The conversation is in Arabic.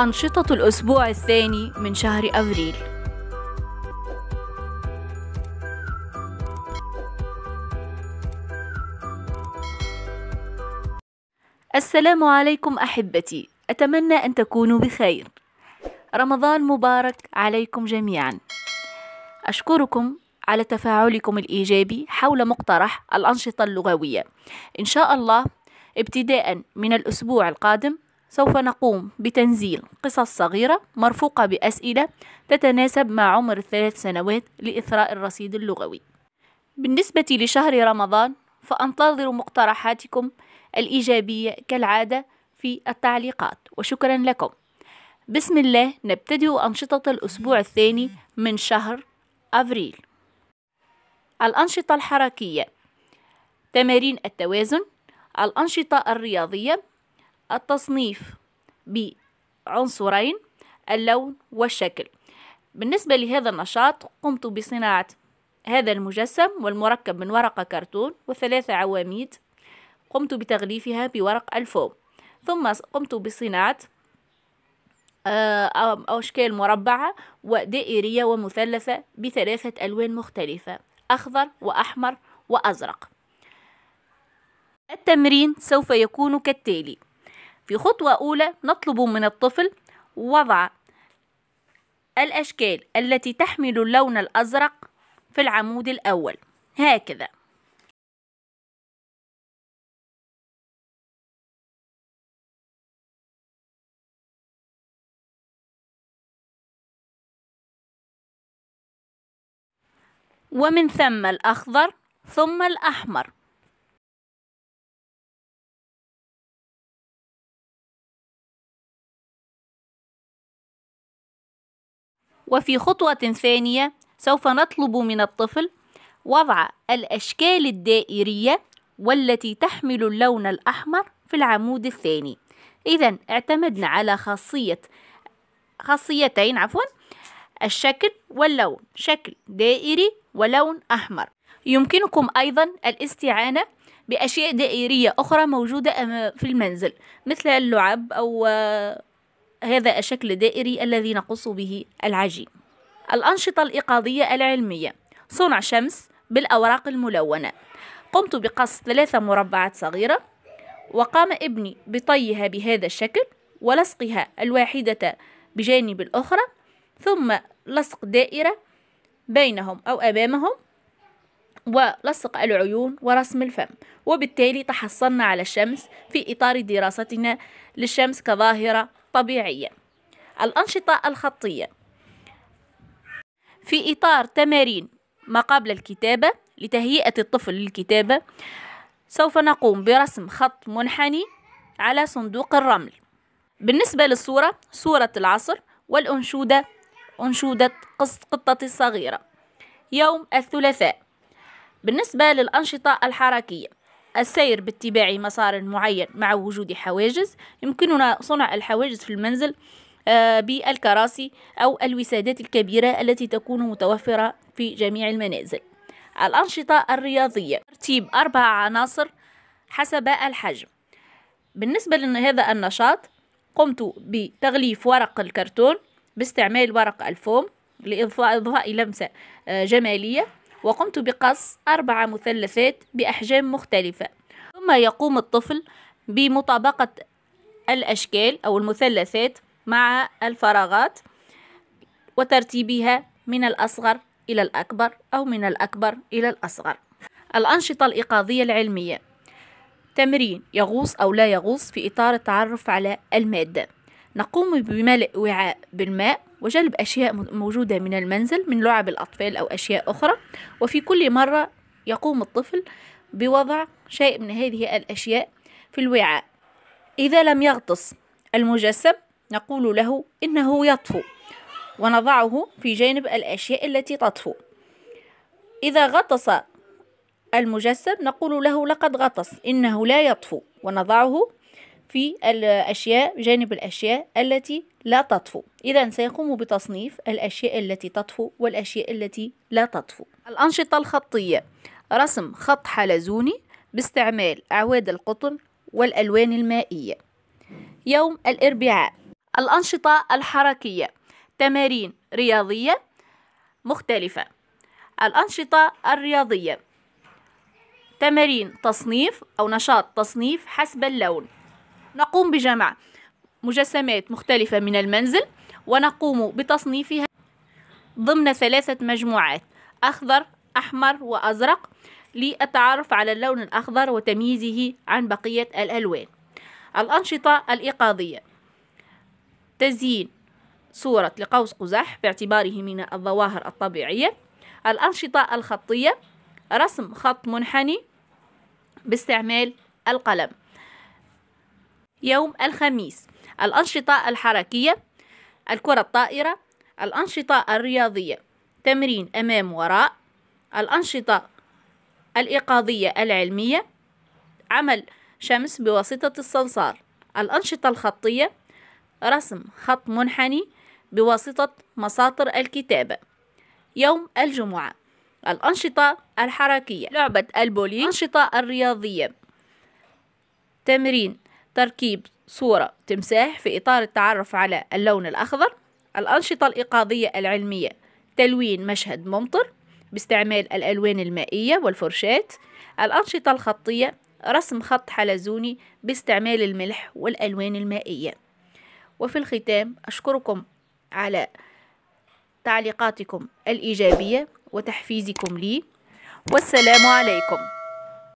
أنشطة الأسبوع الثاني من شهر أبريل السلام عليكم أحبتي أتمنى أن تكونوا بخير رمضان مبارك عليكم جميعا أشكركم على تفاعلكم الإيجابي حول مقترح الأنشطة اللغوية إن شاء الله ابتداء من الأسبوع القادم سوف نقوم بتنزيل قصص صغيرة مرفوقة بأسئلة تتناسب مع عمر الثلاث سنوات لإثراء الرصيد اللغوي. بالنسبة لشهر رمضان فأنتظر مقترحاتكم الإيجابية كالعادة في التعليقات وشكرا لكم. بسم الله نبتدئ أنشطة الأسبوع الثاني من شهر أفريل. الأنشطة الحركية تمارين التوازن الأنشطة الرياضية التصنيف بعنصرين اللون والشكل بالنسبة لهذا النشاط قمت بصناعة هذا المجسم والمركب من ورقة كرتون وثلاثة عواميد قمت بتغليفها بورق الفوم ثم قمت بصناعة آه، أشكال مربعة ودائرية ومثلثة بثلاثة ألوان مختلفة أخضر وأحمر وأزرق التمرين سوف يكون كالتالي في خطوة أولى نطلب من الطفل وضع الأشكال التي تحمل اللون الأزرق في العمود الأول هكذا ومن ثم الأخضر ثم الأحمر وفي خطوة ثانية سوف نطلب من الطفل وضع الأشكال الدائرية والتي تحمل اللون الأحمر في العمود الثاني إذا اعتمدنا على خاصية خاصيتين عفوا الشكل واللون شكل دائري ولون أحمر يمكنكم أيضا الاستعانة بأشياء دائرية أخرى موجودة في المنزل مثل اللعب أو هذا الشكل الدائري الذي نقص به العجين الأنشطة الإيقاظية العلمية صنع شمس بالأوراق الملونة قمت بقص ثلاثة مربعات صغيرة وقام ابني بطيها بهذا الشكل ولصقها الواحدة بجانب الأخرى ثم لصق دائرة بينهم أو أمامهم ولصق العيون ورسم الفم وبالتالي تحصلنا على الشمس في إطار دراستنا للشمس كظاهرة طبيعية الأنشطة الخطية في إطار تمارين ما قبل الكتابة لتهيئة الطفل للكتابة سوف نقوم برسم خط منحني على صندوق الرمل بالنسبة للصورة صورة العصر والأنشودة أنشودة قطتي الصغيرة يوم الثلاثاء بالنسبة للأنشطة الحركية السير باتباع مسار معين مع وجود حواجز يمكننا صنع الحواجز في المنزل آه، بالكراسي أو الوسادات الكبيرة التي تكون متوفرة في جميع المنازل الأنشطة الرياضية ترتيب أربع عناصر حسب الحجم بالنسبة لهذا النشاط قمت بتغليف ورق الكرتون باستعمال ورق الفوم لإضفاء لمسة آه، جمالية وقمت بقص أربع مثلثات بأحجام مختلفة ثم يقوم الطفل بمطابقة الأشكال أو المثلثات مع الفراغات وترتيبها من الأصغر إلى الأكبر أو من الأكبر إلى الأصغر الأنشطة الإيقاظية العلمية تمرين يغوص أو لا يغوص في إطار التعرف على المادة نقوم بملء وعاء بالماء وجلب أشياء موجودة من المنزل من لعب الأطفال أو أشياء أخرى وفي كل مرة يقوم الطفل بوضع شيء من هذه الأشياء في الوعاء إذا لم يغطس المجسم نقول له إنه يطفو ونضعه في جانب الأشياء التي تطفو إذا غطس المجسم نقول له لقد غطس إنه لا يطفو ونضعه في الأشياء جانب الأشياء التي لا تطفو إذا سيقوم بتصنيف الأشياء التي تطفو والأشياء التي لا تطفو الأنشطة الخطية رسم خط حلزوني باستعمال أعواد القطن والألوان المائية يوم الأربعاء الأنشطة الحركية تمارين رياضية مختلفة الأنشطة الرياضية تمارين تصنيف أو نشاط تصنيف حسب اللون نقوم بجمع مجسمات مختلفة من المنزل ونقوم بتصنيفها ضمن ثلاثة مجموعات أخضر أحمر وأزرق للتعرف على اللون الأخضر وتمييزه عن بقية الألوان الأنشطة الإيقاظية تزيين صورة لقوس قزح باعتباره من الظواهر الطبيعية الأنشطة الخطية رسم خط منحني باستعمال القلم يوم الخميس الأنشطة الحركية الكرة الطائرة الأنشطة الرياضية تمرين أمام وراء الأنشطة الإيقاظية العلمية عمل شمس بواسطة الصنصار الأنشطة الخطية رسم خط منحني بواسطة مساطر الكتابة يوم الجمعة الأنشطة الحركية لعبة البولي الأنشطة الرياضية تمرين تركيب صورة تمساح في إطار التعرف على اللون الأخضر الأنشطة الإيقاظية العلمية تلوين مشهد ممطر باستعمال الألوان المائية والفرشات الأنشطة الخطية رسم خط حلزوني باستعمال الملح والألوان المائية وفي الختام أشكركم على تعليقاتكم الإيجابية وتحفيزكم لي والسلام عليكم